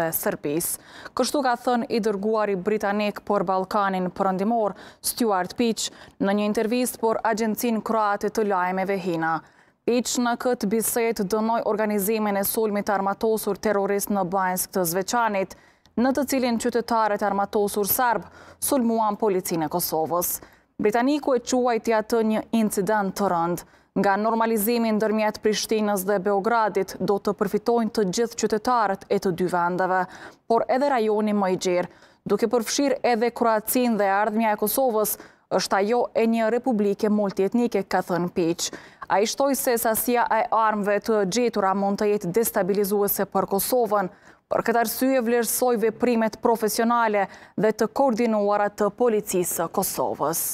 dhe Sërbis. Kështu ka thënë i dërguari Britanik por Balkanin përëndimor, Stuart Pich, në një intervjist për agjencin kroate të lajmeve hina. Pich në këtë biset dënoj organizimin e sulmit armatosur terrorist në bajnës këtë zveçanit, në të cilin qytetarët armatosur sërbë sulmuan policinë e Kosovës. Britaniku e qua atë një incident të rënd. Nga normalizimin dërmjet Prishtinës dhe Beogradit, do të përfitojnë të gjithë qytetarët e të dy vendeve, por edhe rajoni më i gjerë. Duke përfshirë edhe Kroacin dhe ardhëmja e Kosovës, është ajo e një republike multietnike, ka thënë piqë. A i shtoj se sasia e armëve të gjetura mund të jetë destabilizuese për Kosovën, për këtë arsye vlerësojve primet profesionale dhe të koordinuarat të policisë Kosovës.